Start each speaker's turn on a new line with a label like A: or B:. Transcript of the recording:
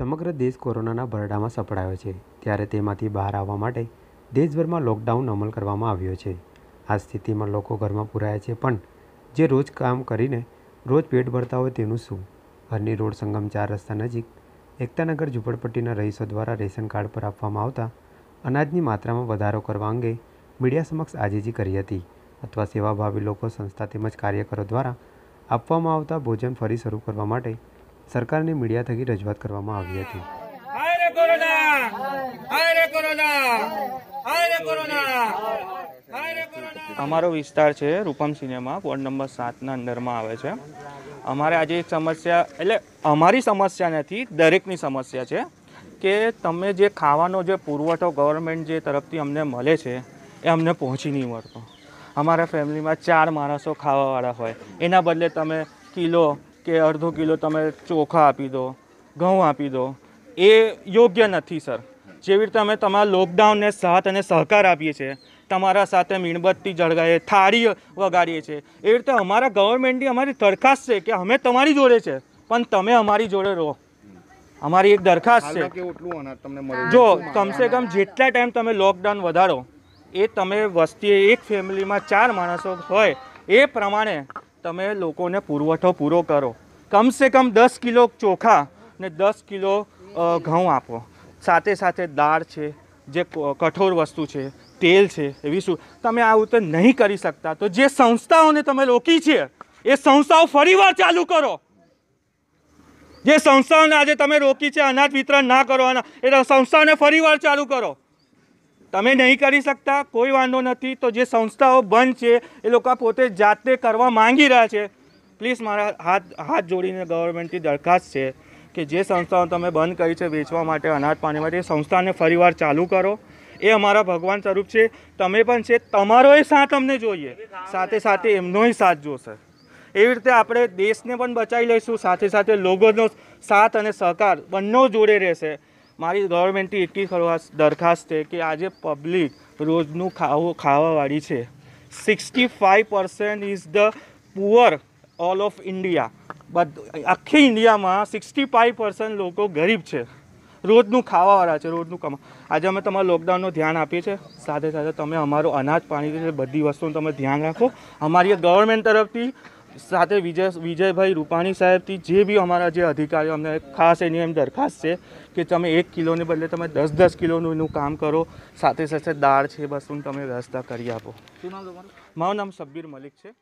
A: સમગ્ર દેશ કોરોનાના ભરડામાં સપડાયો છે ત્યારે તેમાંથી બહાર આવવા માટે દેશભરમાં લોકડાઉન અમલ કરવામાં આવ્યો છે આ સ્થિતિમાં લોકો ઘરમાં પૂરાયા છે પણ જે રોજ કામ કરીને રોજ પેટ ભરતા હોય તેનું શું ઘરની રોડ સંગમ ચાર રસ્તા નજીક એકતાનગર ઝૂંપડપટ્ટીના રહીશો દ્વારા રેશન કાર્ડ પર આપવામાં આવતા અનાજની માત્રામાં વધારો કરવા અંગે મીડિયા સમક્ષ આજીજી કરી હતી અથવા સેવાભાવી લોકો સંસ્થા તેમજ કાર્યકરો દ્વારા આપવામાં આવતા ભોજન ફરી શરૂ કરવા માટે સરકારને મીડિયા થકી રજૂઆત કરવામાં આવી હતી
B: અમારો વિસ્તાર છે રૂપમ સિનેમા વોર્ડ નંબર સાતના અંદરમાં આવે છે અમારે આજે એક સમસ્યા એટલે અમારી સમસ્યા નથી દરેકની સમસ્યા છે કે તમે જે ખાવાનો જે પુરવઠો ગવર્મેન્ટ જે તરફથી અમને મળે છે એ અમને પહોંચી નહીં મળતો અમારા ફેમિલીમાં ચાર માણસો ખાવાવાળા હોય એના બદલે તમે કિલો કે અડધો કિલો તમે ચોખા આપી દો ઘઉં આપી દો એ યોગ્ય નથી સર જેવી રીતે અમે તમારા લોકડાઉનને સાથ અને સહકાર આપીએ છીએ તમારા સાથે મીણબત્તી જળગાઈએ થાળી વગાડીએ છીએ એવી રીતે અમારા ગવર્મેન્ટની અમારી દરખાસ્ત છે કે અમે તમારી જોડે છે પણ તમે અમારી જોડે રહો અમારી એક દરખાસ્ત છે જો કમસે કમ જેટલા ટાઈમ તમે લોકડાઉન વધારો એ તમે વસ્તી એક ફેમિલીમાં ચાર માણસો હોય એ પ્રમાણે તમે લોકોને પુરવઠો પૂરો કરો કમસે કમ દસ કિલો ચોખા ને દસ કિલો ઘઉં આપો સાથે સાથે દાળ છે જે કઠોર વસ્તુ છે તેલ છે એવી શું તમે આવું તો નહીં કરી શકતા તો જે સંસ્થાઓને તમે રોકી છે એ સંસ્થાઓ ફરીવાર ચાલુ કરો જે સંસ્થાઓને આજે તમે રોકી છે અનાજ વિતરણ ના કરવાના એ સંસ્થાઓને ફરીવાર ચાલુ કરો તમે નહીં કરી શકતા કોઈ વાંધો નથી તો જે સંસ્થાઓ બંધ છે એ લોકો પોતે જાતે કરવા માંગી રહ્યા છે પ્લીઝ મારા હાથ હાથ જોડીને ગવર્મેન્ટની દરખાસ્ત છે કે જે સંસ્થાઓ તમે બંધ કરી છે વેચવા માટે અનાજ પાણી માટે એ સંસ્થાને ફરીવાર ચાલુ કરો એ અમારા ભગવાન સ્વરૂપ છે તમે પણ છે તમારોય સાથ અમને જોઈએ સાથે સાથે એમનોય સાથ જોશે એવી રીતે આપણે દેશને પણ બચાવી લઈશું સાથે સાથે લોકોનો સાથ અને સહકાર બંને જોડે રહેશે મારી ગવર્મેન્ટની એટલી દરખાસ્ત છે કે આજે પબ્લિક રોજનું ખાવું ખાવાવાળી છે sixty five percent is the poor all of India બધ આખી ઇન્ડિયામાં સિક્સટી ફાઇવ પર્સન્ટ લોકો ગરીબ છે રોજનું ખાવાવાળા છે રોજનું કમા આજે અમે તમારા લોકડાઉનનું ધ્યાન આપીએ છીએ સાથે સાથે તમે અમારું અનાજ પાણી બધી વસ્તુનું તમે ધ્યાન રાખો અમારી ગવર્મેન્ટ તરફથી સાથે વિજય વિજયભાઈ રૂપાણી સાહેબથી જે બી અમારા જે અધિકારીઓ અમને ખાસ એની એમ દરખાસ્ત છે કે તમે એક કિલોને બદલે તમે દસ દસ કિલોનું એનું કામ કરો સાથે સાથે દાળ છે બસનું તમે વ્યવસ્થા કરી આપો
A: મારું
B: નામ સબ્બીર મલિક છે